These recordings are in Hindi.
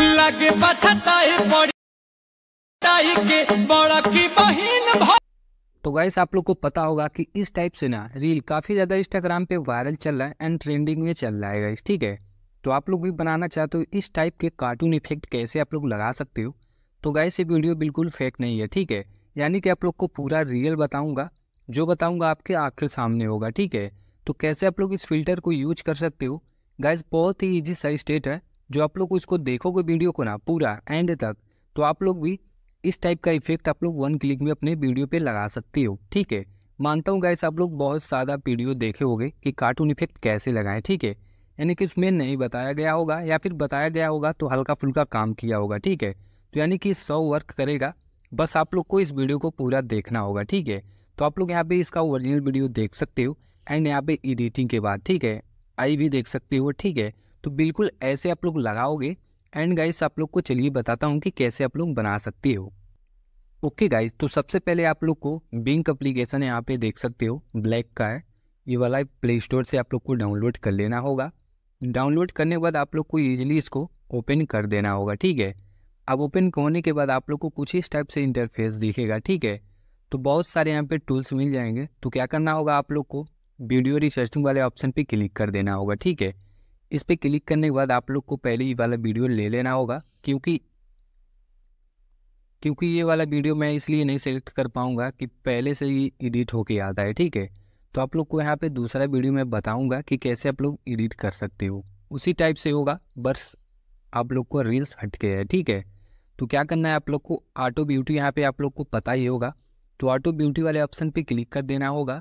लगे के बड़ा की बहन तो गाइस आप लोग को पता होगा कि इस टाइप से ना रील काफ़ी ज़्यादा इंस्टाग्राम पे वायरल चल रहा है एंड ट्रेंडिंग में चल रहा है गाइस ठीक है तो आप लोग भी बनाना चाहते हो इस टाइप के कार्टून इफेक्ट कैसे आप लोग लगा सकते हो तो गाइस ये वीडियो बिल्कुल फेक नहीं है ठीक है यानी कि आप लोग को पूरा रियल बताऊंगा जो बताऊंगा आपके आखिर सामने होगा ठीक है तो कैसे आप लोग इस फिल्टर को यूज कर सकते हो गाइस बहुत ही इजी सही स्टेट है जो आप लोग इसको देखोगे वीडियो को ना पूरा एंड तक तो आप लोग भी इस टाइप का इफेक्ट आप लोग वन क्लिक में अपने वीडियो पे लगा सकते हो ठीक है मानता हूँ गैस आप लोग बहुत सारा वीडियो देखे होंगे कि कार्टून इफेक्ट कैसे लगाएं ठीक है यानी कि उसमें नहीं बताया गया होगा या फिर बताया गया होगा तो हल्का फुल्का काम किया होगा ठीक है तो यानी कि सौ वर्क करेगा बस आप लोग को इस वीडियो को पूरा देखना होगा ठीक है तो आप लोग यहाँ पे इसका ओरिजिनल वीडियो देख सकते हो एंड यहाँ पर एडिटिंग के बाद ठीक है आई भी देख सकते हो ठीक है तो बिल्कुल ऐसे आप लोग लगाओगे एंड गाइस आप लोग को चलिए बताता हूँ कि कैसे आप लोग बना सकते हो ओके गाइस तो सबसे पहले आप लोग को बिंक अप्लीकेशन यहाँ पे देख सकते हो ब्लैक का है ये वाला प्ले स्टोर से आप लोग को डाउनलोड कर लेना होगा डाउनलोड करने के बाद आप लोग को ईजिली इसको ओपन कर देना होगा ठीक है अब ओपन होने के बाद आप लोग को कुछ इस टाइप से इंटरफेस दिखेगा ठीक है तो बहुत सारे यहाँ पे टूल्स मिल जाएंगे तो क्या करना होगा आप लोग को वीडियो रिसर्चिंग वाले ऑप्शन पे क्लिक कर देना होगा ठीक है इस पर क्लिक करने के बाद आप लोग को पहले ये वाला वीडियो ले लेना होगा क्योंकि क्योंकि ये वाला वीडियो मैं इसलिए नहीं सेलेक्ट कर पाऊँगा कि पहले से ही एडिट होके आता है ठीक है तो आप लोग को यहाँ पे दूसरा वीडियो मैं बताऊँगा कि कैसे आप लोग एडिट कर सकते हो उसी टाइप से होगा बस आप लोग को रील्स हटके है ठीक है तो क्या करना है आप लोग को ऑटो ब्यूटी यहाँ पे आप लोग को पता ही होगा तो ऑटो ब्यूटी वाले ऑप्शन पर क्लिक कर देना होगा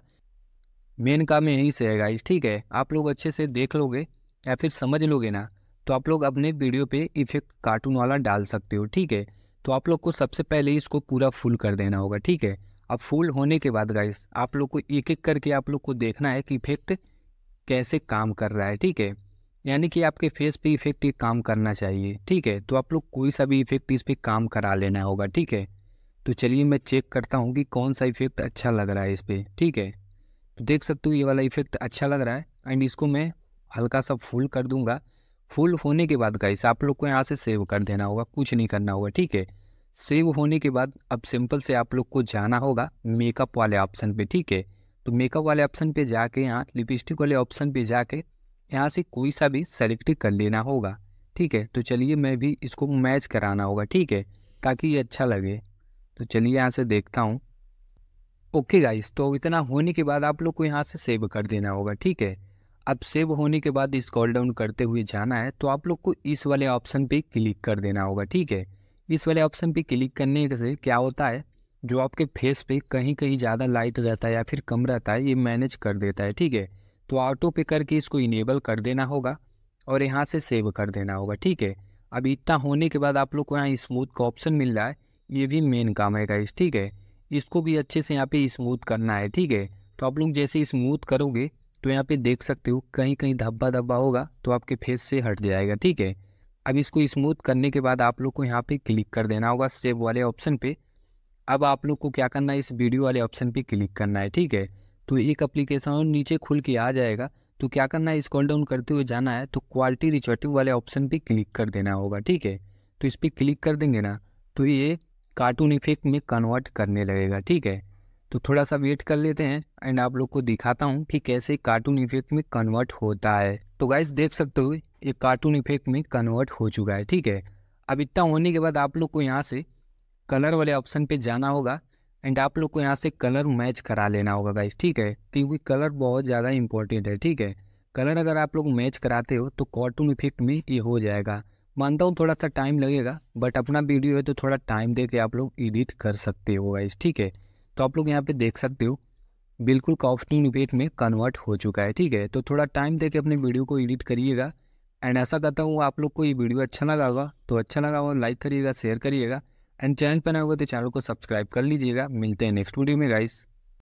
मेन काम यहीं से है गाइस ठीक है आप लोग अच्छे से देख लोगे या फिर समझ लोगे ना तो आप लोग अपने वीडियो पे इफेक्ट कार्टून वाला डाल सकते हो ठीक है तो आप लोग को सबसे पहले इसको पूरा फुल कर देना होगा ठीक है अब फुल होने के बाद गाइस आप लोग को एक एक करके आप लोग को देखना है कि इफेक्ट कैसे काम कर रहा है ठीक है यानी कि आपके फेस पे इफेक्ट ये काम करना चाहिए ठीक है तो आप लोग कोई सा भी इफेक्ट इस पर काम करा लेना होगा ठीक है तो चलिए मैं चेक करता हूँ कि कौन सा इफेक्ट अच्छा लग रहा है इस पर ठीक है तो देख सकते हो ये वाला इफेक्ट अच्छा लग रहा है एंड इसको मैं हल्का सा फुल कर दूंगा फुल होने के बाद गाइस आप लोग को यहाँ से सेव कर देना होगा कुछ नहीं करना होगा ठीक है सेव होने के बाद अब सिंपल से आप लोग को जाना होगा मेकअप वाले ऑप्शन पे ठीक है तो मेकअप वाले ऑप्शन पे जाके यहाँ लिपस्टिक वाले ऑप्शन पे जाके यहाँ से कोई सा भी सेलेक्ट कर लेना होगा ठीक है तो चलिए मैं भी इसको मैच कराना होगा ठीक है ताकि ये अच्छा लगे तो चलिए यहाँ से देखता हूँ ओके गाइस तो इतना होने के बाद आप लोग को यहाँ से सेव कर देना होगा ठीक है अब सेव होने के बाद कॉल डाउन करते हुए जाना है तो आप लोग को इस वाले ऑप्शन पे क्लिक कर देना होगा ठीक है इस वाले ऑप्शन पे क्लिक करने से क्या होता है जो आपके फेस पे कहीं कहीं ज़्यादा लाइट रहता है या फिर कम रहता है ये मैनेज कर देता है ठीक है तो ऑटो पे करके इसको इनेबल कर देना होगा और यहाँ से सेव कर देना होगा ठीक है अब इतना होने के बाद आप लोग को यहाँ स्मूथ का ऑप्शन मिल रहा है ये भी मेन काम है गाइस ठीक है इसको भी अच्छे से यहाँ पे स्मूथ करना है ठीक है तो आप लोग जैसे स्मूथ करोगे तो यहाँ पे देख सकते हो कहीं कहीं धब्बा धब्बा होगा तो आपके फेस से हट जाएगा ठीक है अब इसको स्मूथ करने के बाद आप लोग को यहाँ पे क्लिक कर देना होगा सेव वाले ऑप्शन पे अब आप लोग को क्या करना है इस वीडियो वाले ऑप्शन पे क्लिक करना है ठीक है तो एक अप्लीकेशन और नीचे खुल के आ जाएगा तो क्या करना है स्कॉल डाउन करते हुए जाना है तो क्वालिटी रिचर्टिव वाले ऑप्शन पर क्लिक कर देना होगा ठीक है तो इस पर क्लिक कर देंगे ना तो ये कार्टून इफेक्ट में कन्वर्ट करने लगेगा ठीक है तो थोड़ा सा वेट कर लेते हैं एंड आप लोग को दिखाता हूँ कि कैसे कार्टून इफेक्ट में कन्वर्ट होता है तो गाइस देख सकते हो ये कार्टून इफेक्ट में कन्वर्ट हो चुका है ठीक है अब इतना होने के बाद आप लोग को यहाँ से कलर वाले ऑप्शन पे जाना होगा एंड आप लोग को यहाँ से कलर मैच करा लेना होगा गाइस ठीक है क्योंकि कलर बहुत ज़्यादा इंपॉर्टेंट है ठीक है कलर अगर आप लोग मैच कराते हो तो कार्टून इफेक्ट में ये हो जाएगा मानता हूँ थोड़ा सा टाइम लगेगा बट अपना वीडियो है तो थोड़ा टाइम दे के आप लोग एडिट कर सकते हो गाइस ठीक है तो आप लोग यहाँ पे देख सकते हो बिल्कुल कॉफ्टिंग वेट में कन्वर्ट हो चुका है ठीक है तो थोड़ा टाइम दे के अपने वीडियो को एडिट करिएगा एंड ऐसा कहता हूँ आप लोग को ये वीडियो अच्छा लगा होगा तो अच्छा लगा होगा लाइक करिएगा शेयर करिएगा एंड चैनल पर ना होगा तो चैनल को सब्सक्राइब कर लीजिएगा मिलते हैं नेक्स्ट वीडियो में गाइज़